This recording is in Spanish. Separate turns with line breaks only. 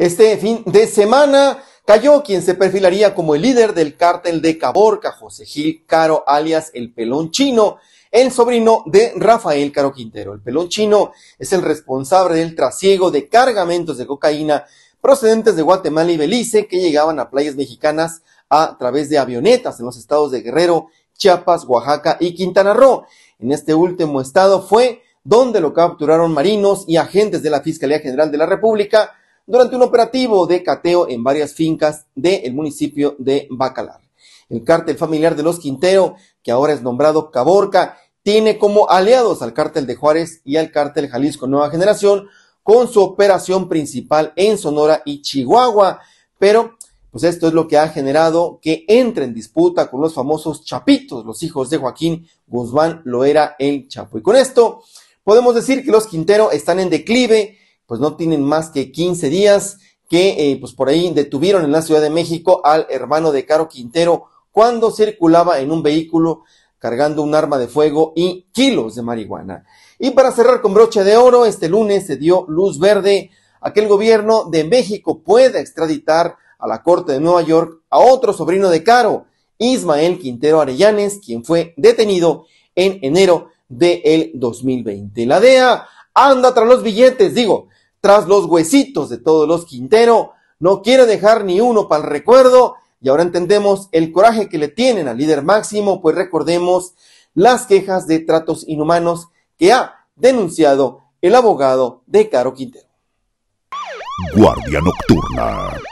Este fin de semana cayó quien se perfilaría como el líder del cártel de Caborca, José Gil Caro, alias el Pelón Chino, el sobrino de Rafael Caro Quintero. El Pelón Chino es el responsable del trasiego de cargamentos de cocaína procedentes de Guatemala y Belice que llegaban a playas mexicanas a través de avionetas en los estados de Guerrero, Chiapas, Oaxaca y Quintana Roo. En este último estado fue donde lo capturaron marinos y agentes de la Fiscalía General de la República durante un operativo de cateo en varias fincas del municipio de Bacalar. El cártel familiar de los Quintero, que ahora es nombrado Caborca, tiene como aliados al cártel de Juárez y al cártel Jalisco Nueva Generación, con su operación principal en Sonora y Chihuahua. Pero, pues esto es lo que ha generado que entre en disputa con los famosos Chapitos, los hijos de Joaquín Guzmán Loera el Chapo. Y con esto, podemos decir que los Quintero están en declive pues no tienen más que 15 días que eh, pues por ahí detuvieron en la Ciudad de México al hermano de Caro Quintero cuando circulaba en un vehículo cargando un arma de fuego y kilos de marihuana. Y para cerrar con broche de oro, este lunes se dio luz verde a que el gobierno de México pueda extraditar a la Corte de Nueva York a otro sobrino de Caro, Ismael Quintero Arellanes, quien fue detenido en enero del de 2020. La DEA anda tras los billetes, digo, tras los huesitos de todos los Quintero, no quiere dejar ni uno para el recuerdo y ahora entendemos el coraje que le tienen al líder máximo, pues recordemos las quejas de tratos inhumanos que ha denunciado el abogado de Caro Quintero. Guardia Nocturna.